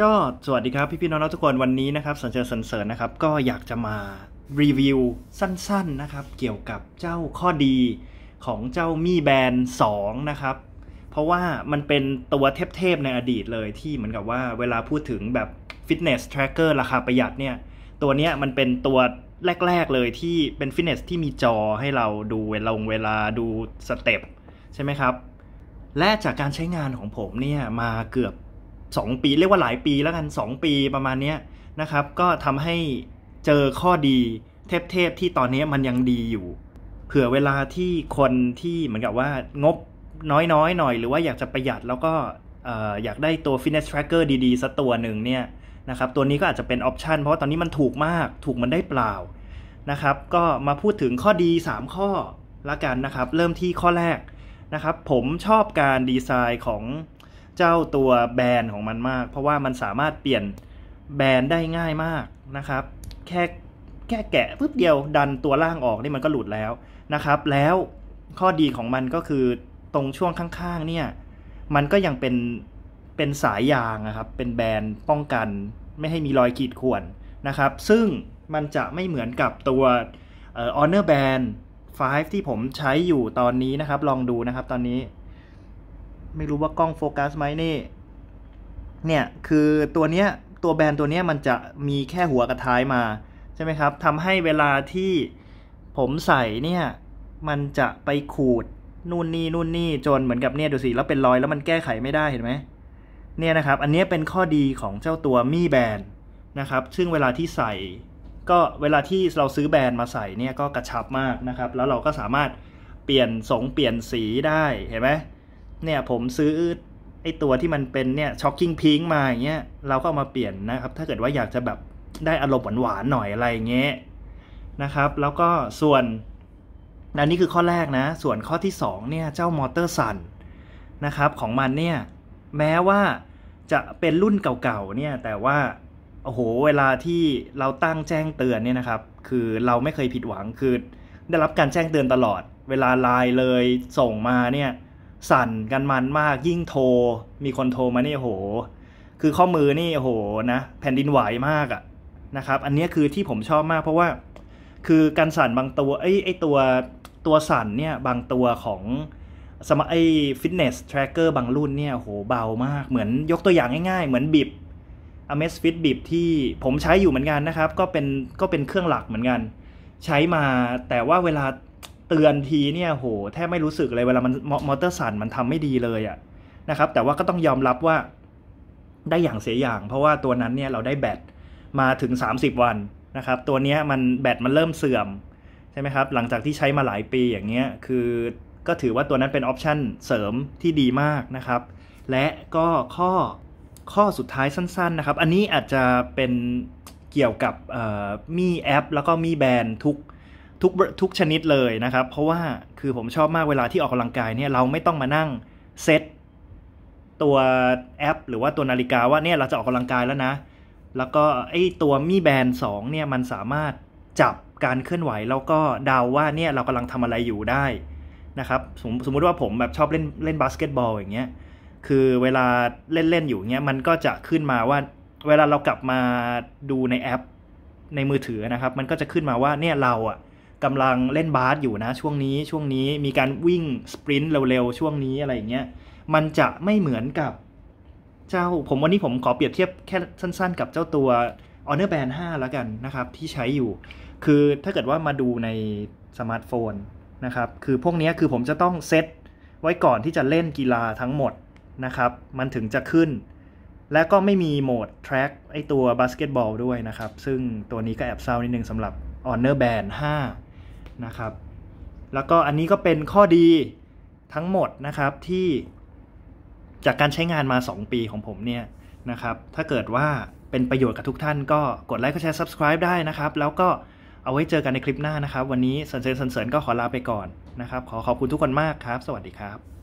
ก็สวัสดีครับ พี่พี่น้องๆทุกคน วันนี้นะครับสันเชิญสันเสริญนะครับ ก็อยากจะมา รีวิวสั้น ๆ นะครับ เกี่ยวกับเจ้าข้อดีของเจ้ามีแบนด์2นะครับ เพราะว่ามันเป็นตัวเทพๆในอดีตเลยที่เหมือนกับว่าเวลาพูดถึงแบบฟิตเนสทร็กเกอร์ราคาประหยัดเนี่ย ตัวเนี้ยมันเป็นตัว แรก ๆเลยที่เป็นฟิตเนสที่มีจอให้เราดูเวลาเวลาดูสเต็ปใช่ไหมครับ และจากการใช้งานของผมเนี่ยมาเกือบ2ปี เรียกว่าหลายปีแล้วกัน 2 ปีประมาณนี้นะครับก็ทำให้เจอข้อดีเทพเที่ตอนนี้มันยังดีอยู่ เผื่อเวลาที่คนที่เหมือนกับว่างบน้อยๆ หน่อยหรือว่าอยากจะประหยัดแล้วก็อยากได้ตัว fitness tracker ดีๆ สักตัวหนึ่งเนี่ยนะครับตัวนี้ก็อาจจะเป็นออปชันเพราะว่าตอนนี้มันถูกมากถูกมันได้เปล่านะครับก็มาพูดถึงข้อดี 3 ข้อละกันนะครับ เริ่มที่ข้อแรกนะครับ ผมชอบการดีไซน์ของเจ้าตัวแบรนด์ของมันมาก เพราะว่ามันสามารถเปลี่ยนแบรนด์ได้ง่ายมากนะครับแค่แค่แกะปุ๊บเดียวดันตัวล่างออกนี่มันก็หลุดแล้วนะครับ แล้วข้อดีของมันก็คือตรงช่วงข้างๆเนี่ยมันก็ยังเป็นเป็นสายยางนะครับ เป็นแบรนด์ป้องกัน ไม่ให้มีรอยขีดข่วนนะครับ ซึ่งมันจะไม่เหมือนกับตัวออเนอร์แบรนด์5ที่ผมใช้อยู่ตอนนี้นะครับ ลองดูนะครับตอนนี้ไม่รู้ว่ากล้องโฟกัสไหมนี่ เนี่ย คือตัวเนี้ย ตัวแบรนตัวเนี้ยมันจะมีแค่หัวกับท้ายมาใช่ไหมครับทำให้เวลาที่ผมใส่เนี่ย มันจะไปขูดนู่นนี่นู่นนี่จนเหมือนกับเนี่ยดูสิ แล้วเป็นรอยแล้วมันแก้ไขไม่ได้เห็นไหมเนี่ยนะครับ อันนี้เป็นข้อดีของเจ้าตัวมี่แบนนะครับ ซึ่งเวลาที่ใส่ ก็เวลาที่เราซื้อแบนมาใส่เนี่ยก็กระชับมากนะครับ แล้วเราก็สามารถเปลี่ยนสงเปลี่ยนสีได้เห็นไหมเนี่ยผมซื้อไอตัวที่มันเป็นเนี่ยช็อกกิ้งพิงมาอย่างเงี้ยเราก็เอามาเปลี่ยนนะครับ ถ้าเกิดว่าอยากจะแบบได้อารมณ์หวานๆหน่อยอะไรเงี้ยนะครับ แล้วก็ส่วนอันนี้คือข้อแรกนะ ส่วนข้อที่ 2เนี่ยเจ้ามอเตอร์สันนะครับของมันเนี่ย แม้ว่าจะเป็นรุ่นเก่าๆเนี่ยแต่ว่าโอ้โหเวลาที่เราตั้งแจ้งเตือนเนี่ยนะครับ คือเราไม่เคยผิดหวังคือได้รับการแจ้งเตือนตลอด เวลาไลน์เลยส่งมาเนี่ยสั่นกันมันมากยิ่งโทร มีคนโทรมาเนี่ยโห คือข้อมือนี่โหนะแผ่นดินไหวมากอะนะครับอันนี้คือที่ผมชอบมากเพราะว่าคือการสั่นบางตัวไอ้ไอ้ตัวตัวสั่นเนี่ย บางตัวของสมัยไอ้ฟิตเนสแทร็กเกอร์บางรุ่นเนี่ยโหเบามากเหมือนยกตัวอย่างง่ายๆ เหมือนบีบอเมสฟิตบีบที่ผมใช้อยู่เหมือนกันนะครับก็เป็นก็เป็นเครื่องหลักเหมือนกัน ใช้มาแต่ว่าเวลาเตือนทีเนี่ยโหแทบไม่รู้สึกเลยเวลามันมอเตอร์สันมันทำไม่ดีเลยอะนะครับแต่ว่าก็ต้องยอมรับว่าได้อย่างเสียอย่าง เพราะว่าตัวนั้นเนี่ยเราได้แบตมาถึง 30 วันนะครับตัวนี้มันแบตมันเริ่มเสื่อมใช่ไหมครับหลังจากที่ใช้มาหลายปีอย่างเงี้ยคือก็ถือว่าตัวนั้นเป็นออปชันเสริมที่ดีมากนะครับและก็ข้อข้อสุดท้ายสั้นๆนะครับอันนี้อาจจะเป็นเกี่ยวกับมีแอป แล้วก็มีแบรนด์ทุกทุกทุกชนิดเลยนะครับ เพราะว่าคือผมชอบมากเวลาที่ออกกำลังกายเนี่ยเราไม่ต้องมานั่ง เซตตัวแอป หรือว่าตัวนาฬิกาว่าเนี่ยเราจะออกกำลังกายแล้วนะ แล้วก็ไอตัวมีแบนสองเนี่ยมันสามารถจับการเคลื่อนไหว แล้วก็เดาวว่าเนี่ยเรากำลังทำอะไรอยู่ได้นะครับสมสมมติว่าผมแบบชอบเล่นเล่นบาสเกตบอลอย่างเงี้ย คือเวลาเล่นเล่นอยู่เงี้ยมันก็จะขึ้นมาว่าเวลาเรากลับมาดูในแอปในมือถือนะครับมันก็จะขึ้นมาว่าเนี่ยเราอะ่ะกำลังเล่นบาสอยู่นะช่วงนี้ช่วงนี้มีการวิ่งสปรินต์เร็วๆ ช่วงนี้อะไรอย่างเงี้ยมันจะไม่เหมือนกับเจ้าผมวันนี้ผมขอเปรียบเทียบแค่สั้นๆ กับเจ้าตัว Honor Band 5 แล้วกันนะครับ ที่ใช้อยู่ คือถ้าเกิดว่ามาดูในสมาร์ทโฟนนะครับ คือพวกนี้คือผมจะต้องเซตไว้ก่อนที่จะเล่นกีฬาทั้งหมดนะครับมันถึงจะขึ้น และก็ไม่มีโหมดแทร็กไอตัวบาสเกตบอลด้วยนะครับซึ่งตัวนี้ก็แอบเศร้านิดนึงสำหรับ Honor Band 5นะครับแล้วก็อันนี้ก็เป็นข้อดีทั้งหมดนะครับที่จากการใช้งานมา 2 ปีของผมเนี่ยนะครับ ถ้าเกิดว่าเป็นประโยชน์กับทุกท่านก็กดไลค์กดแชร์ subscribe ได้นะครับ แล้วก็เอาไว้เจอกันในคลิปหน้านะครับ วันนี้สันเสริญสันเสริญก็ขอลาไปก่อนนะครับ ขอขอบคุณทุกคนมากครับ สวัสดีครับ